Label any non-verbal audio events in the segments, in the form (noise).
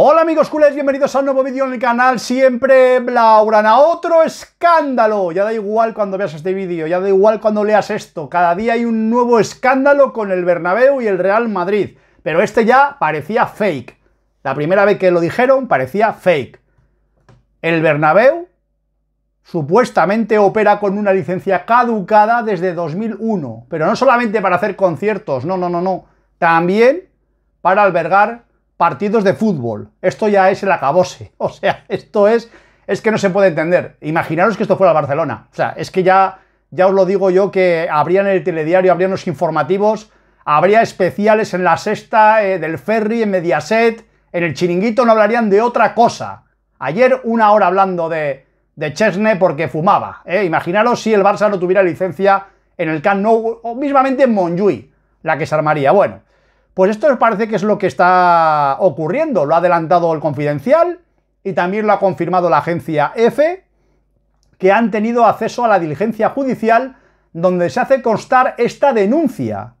Hola amigos culés, bienvenidos a un nuevo vídeo en el canal Siempre blaurana ¡Otro escándalo! Ya da igual cuando veas este vídeo, ya da igual cuando leas esto. Cada día hay un nuevo escándalo con el Bernabéu y el Real Madrid. Pero este ya parecía fake. La primera vez que lo dijeron parecía fake. El Bernabéu supuestamente opera con una licencia caducada desde 2001. Pero no solamente para hacer conciertos, no, no, no, no. También para albergar partidos de fútbol. Esto ya es el acabose. (laughs) O sea, esto es, es que no se puede entender. Imaginaros que esto fuera el Barcelona. O sea, es que ya, ya os lo digo yo que habrían el telediario, habrían los informativos, habría especiales en la sexta, eh, del ferry, en Mediaset, en el chiringuito no hablarían de otra cosa. Ayer una hora hablando de, de Chesne porque fumaba. ¿eh? Imaginaros si el Barça no tuviera licencia en el Camp Nou o mismamente en Montjuïc, la que se armaría. Bueno, pues esto parece que es lo que está ocurriendo. Lo ha adelantado el confidencial y también lo ha confirmado la agencia EFE, que han tenido acceso a la diligencia judicial donde se hace constar esta denuncia.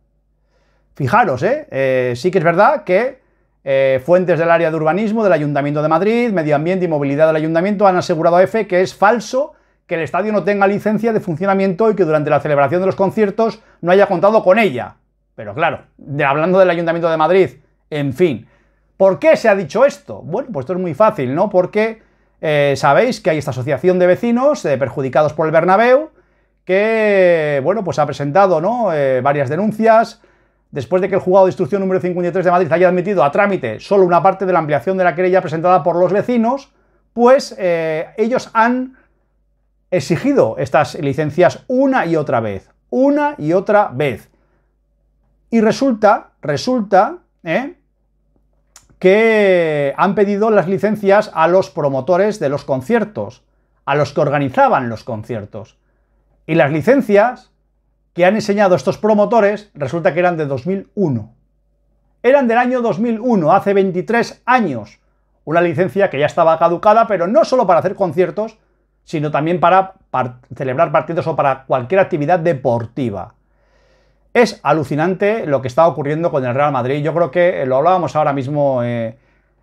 Fijaros, ¿eh? eh sí que es verdad que eh, fuentes del área de urbanismo del Ayuntamiento de Madrid, Medio Ambiente y Movilidad del Ayuntamiento han asegurado a EFE que es falso que el estadio no tenga licencia de funcionamiento y que durante la celebración de los conciertos no haya contado con ella. Pero claro, hablando del Ayuntamiento de Madrid, en fin. ¿Por qué se ha dicho esto? Bueno, pues esto es muy fácil, ¿no? Porque eh, sabéis que hay esta asociación de vecinos eh, perjudicados por el Bernabéu que, bueno, pues ha presentado, ¿no? Eh, varias denuncias después de que el juzgado de instrucción número 53 de Madrid haya admitido a trámite solo una parte de la ampliación de la querella presentada por los vecinos, pues ellos han exigido estas licencias una y otra vez, una y otra vez. Y resulta, resulta, ¿eh? que han pedido las licencias a los promotores de los conciertos, a los que organizaban los conciertos. Y las licencias que han enseñado estos promotores resulta que eran de 2001. Eran del año 2001, hace 23 años. Una licencia que ya estaba caducada, pero no solo para hacer conciertos, sino también para celebrar partidos o para cualquier actividad deportiva. Es alucinante lo que está ocurriendo con el Real Madrid. Yo creo que lo hablábamos ahora mismo eh,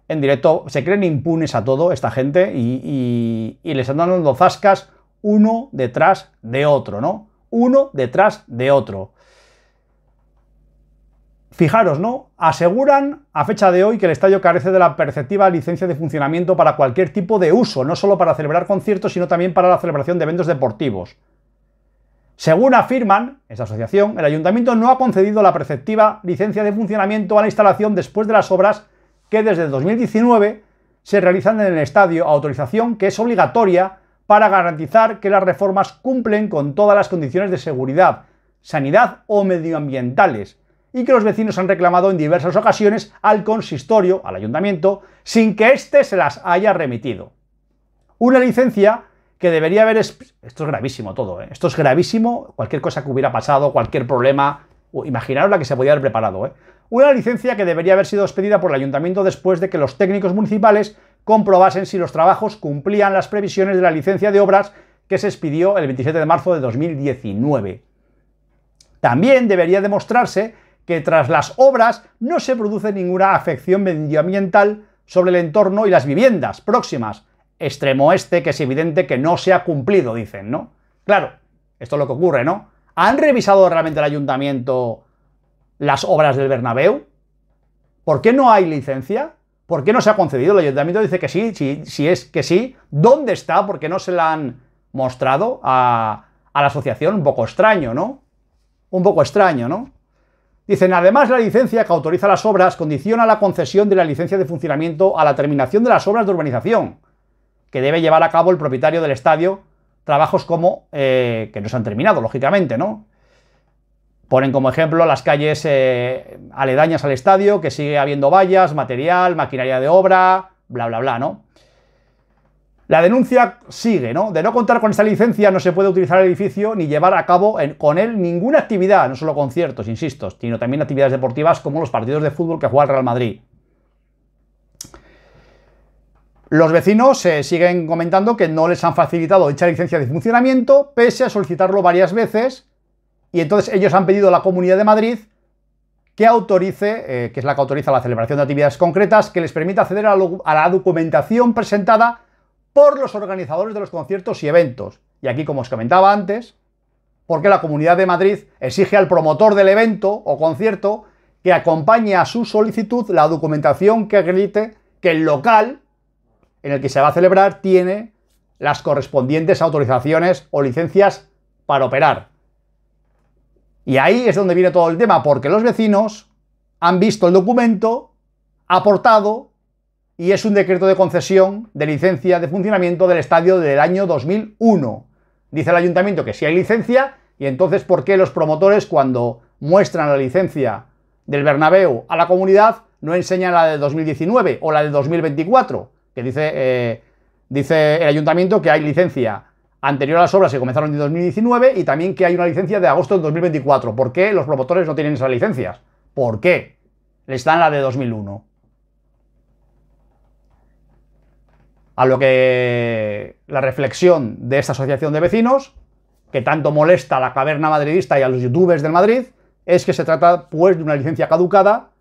en directo. Se creen impunes a todo esta gente y, les están dando zascas uno detrás de otro, ¿no? Uno detrás de otro. Fijaros, ¿no? Aseguran a fecha de hoy que el estadio carece de la perceptiva licencia de funcionamiento para cualquier tipo de uso, no solo para celebrar conciertos, sino también para la celebración de eventos deportivos. Según afirman, esa asociación, el ayuntamiento no ha concedido la preceptiva licencia de funcionamiento a la instalación después de las obras que desde 2019 se realizan en el estadio, autorización que es obligatoria para garantizar que las reformas cumplen con todas las condiciones de seguridad, sanidad o medioambientales, y que los vecinos han reclamado en diversas ocasiones al consistorio, al ayuntamiento, sin que éste se las haya remitido. Una licencia que debería haber... Esto es gravísimo todo, ¿eh? Esto es gravísimo, cualquier cosa que hubiera pasado, cualquier problema... Imaginaros la que se podía haber preparado, ¿eh? Una licencia que debería haber sido expedida por el ayuntamiento después de que los técnicos municipales comprobasen si los trabajos cumplían las previsiones de la licencia de obras que se expidió el 27 de marzo de 2019. También debería demostrarse que tras las obras no se produce ninguna afección medioambiental sobre el entorno y las viviendas próximas, extremo este que es evidente que no se ha cumplido, dicen, ¿no? Claro, esto es lo que ocurre, ¿no? ¿Han revisado realmente el ayuntamiento las obras del Bernabéu? ¿Por qué no hay licencia? ¿Por qué no se ha concedido? El ayuntamiento dice que sí, si, es que sí, ¿dónde está? ¿Por qué no se la han mostrado a, a la asociación? Un poco extraño, ¿no? Un poco extraño, ¿no? Dicen, además la licencia que autoriza las obras condiciona la concesión de la licencia de funcionamiento a la terminación de las obras de urbanización que debe llevar a cabo el propietario del estadio, trabajos como eh, que no se han terminado, lógicamente, ¿no? Ponen como ejemplo las calles eh, aledañas al estadio, que sigue habiendo vallas, material, maquinaria de obra, bla, bla, bla, ¿no? La denuncia sigue, ¿no? De no contar con esa licencia no se puede utilizar el edificio ni llevar a cabo con él ninguna actividad, no solo conciertos, insisto, sino también actividades deportivas como los partidos de fútbol que juega el Real Madrid. Los vecinos se eh, siguen comentando que no les han facilitado dicha licencia de funcionamiento, pese a solicitarlo varias veces, y entonces ellos han pedido a la Comunidad de Madrid que autorice, eh, que es la que autoriza la celebración de actividades concretas, que les permita acceder a, a la documentación presentada por los organizadores de los conciertos y eventos. Y aquí, como os comentaba antes, porque la Comunidad de Madrid exige al promotor del evento o concierto que acompañe a su solicitud la documentación que acredite que el local en el que se va a celebrar tiene las correspondientes autorizaciones o licencias para operar. Y ahí es donde viene todo el tema, porque los vecinos han visto el documento aportado y es un decreto de concesión de licencia de funcionamiento del estadio del año 2001. Dice el ayuntamiento que sí hay licencia y entonces ¿por qué los promotores cuando muestran la licencia del Bernabéu a la comunidad no enseñan la del 2019 o la del 2024? que dice, eh, dice el ayuntamiento que hay licencia anterior a las obras que comenzaron en 2019 y también que hay una licencia de agosto de 2024. ¿Por qué los promotores no tienen esas licencias? ¿Por qué? Les dan la de 2001. A lo que la reflexión de esta asociación de vecinos, que tanto molesta a la caverna madridista y a los youtubers del Madrid, es que se trata pues de una licencia caducada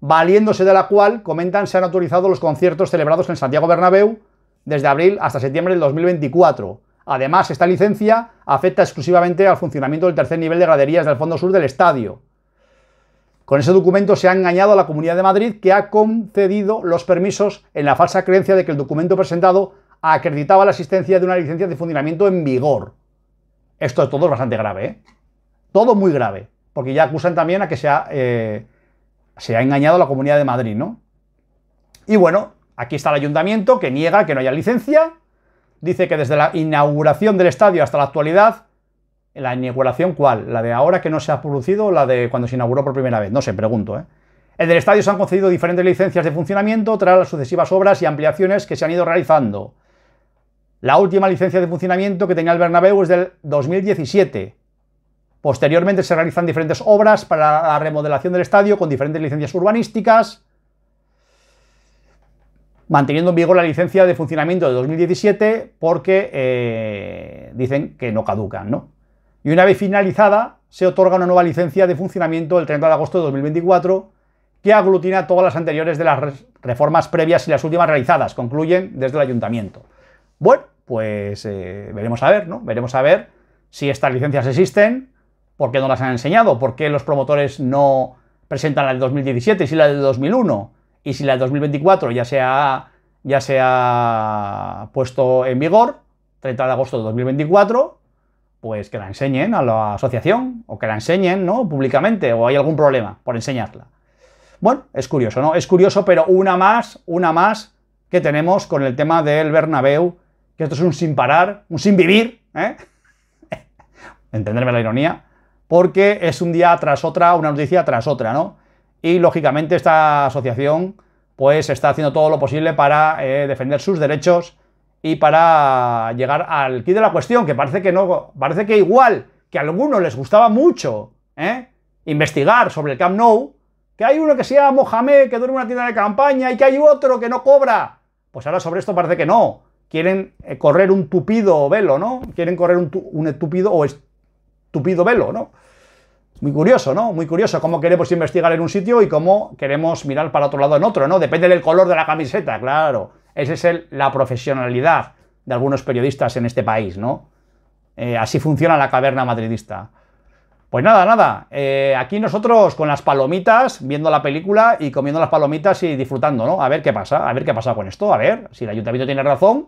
valiéndose de la cual, comentan, se han autorizado los conciertos celebrados en Santiago Bernabéu desde abril hasta septiembre del 2024. Además, esta licencia afecta exclusivamente al funcionamiento del tercer nivel de graderías del fondo sur del estadio. Con ese documento se ha engañado a la Comunidad de Madrid que ha concedido los permisos en la falsa creencia de que el documento presentado acreditaba la existencia de una licencia de funcionamiento en vigor. Esto es todo bastante grave, ¿eh? Todo muy grave, porque ya acusan también a que se eh, se ha engañado a la Comunidad de Madrid, ¿no? Y bueno, aquí está el ayuntamiento que niega que no haya licencia, dice que desde la inauguración del estadio hasta la actualidad, la inauguración cuál, la de ahora que no se ha producido o la de cuando se inauguró por primera vez, no sé, pregunto, ¿eh? En el estadio se han concedido diferentes licencias de funcionamiento tras las sucesivas obras y ampliaciones que se han ido realizando. La última licencia de funcionamiento que tenía el Bernabéu es del 2017, Posteriormente se realizan diferentes obras para la remodelación del estadio con diferentes licencias urbanísticas, manteniendo en vigor la licencia de funcionamiento de 2017 porque eh, dicen que no caducan, ¿no? Y una vez finalizada, se otorga una nueva licencia de funcionamiento el 30 de agosto de 2024 que aglutina todas las anteriores de las reformas previas y las últimas realizadas, concluyen desde el ayuntamiento. Bueno, pues eh, veremos a ver, ¿no? Veremos a ver si estas licencias existen, ¿Por qué no las han enseñado? ¿Por qué los promotores no presentan la del 2017 y si la del 2001? Y si la del 2024 ya se ha, ya puesto en vigor, 30 de agosto de 2024, pues que la enseñen a la asociación o que la enseñen, ¿no? Públicamente o hay algún problema por enseñarla. Bueno, es curioso, ¿no? Es curioso, pero una más, una más que tenemos con el tema del Bernabéu, que esto es un sin parar, un sin vivir, ¿eh? (laughs) Entenderme la ironía, porque es un día tras otra, una noticia tras otra, ¿no? Y lógicamente esta asociación pues está haciendo todo lo posible para eh, defender sus derechos y para llegar al quid de la cuestión, que parece que no, parece que igual que a algunos les gustaba mucho ¿eh? investigar sobre el Camp Nou, que hay uno que se llama Mohamed, que duerme una tienda de campaña y que hay otro que no cobra. Pues ahora sobre esto parece que no. Quieren eh, correr un tupido velo, ¿no? Quieren correr un, tupido o tupido velo, ¿no? Muy curioso, ¿no? Muy curioso cómo queremos investigar en un sitio y cómo queremos mirar para otro lado en otro, ¿no? Depende del color de la camiseta, claro. Esa es la profesionalidad de algunos periodistas en este país, ¿no? Eh, así funciona la caverna madridista. Pues nada, nada. Eh, aquí nosotros con las palomitas, viendo la película y comiendo las palomitas y disfrutando, ¿no? A ver qué pasa, a ver qué pasa con esto, a ver si el ayuntamiento tiene razón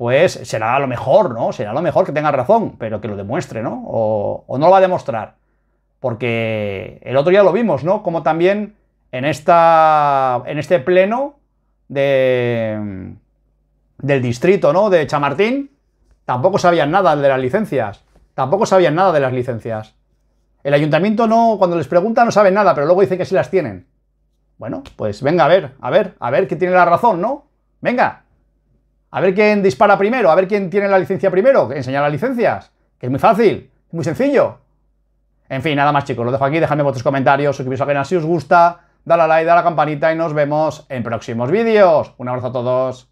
pues será lo mejor, ¿no? Será lo mejor que tenga razón, pero que lo demuestre, ¿no? O, no lo va a demostrar. Porque el otro día lo vimos, ¿no? Como también en, esta, en este pleno de, del distrito, ¿no? De Chamartín, tampoco sabían nada de las licencias. Tampoco sabían nada de las licencias. El ayuntamiento no, cuando les pregunta no sabe nada, pero luego dice que sí las tienen. Bueno, pues venga a ver, a ver, a ver qué tiene la razón, ¿no? Venga, a ver quién dispara primero, a ver quién tiene la licencia primero, enseñar las licencias, que es muy fácil, muy sencillo. En fin, nada más chicos, lo dejo aquí, dejadme vuestros comentarios, suscribiros al canal si os gusta, dale a like, dale a la campanita y nos vemos en próximos vídeos. Un abrazo a todos.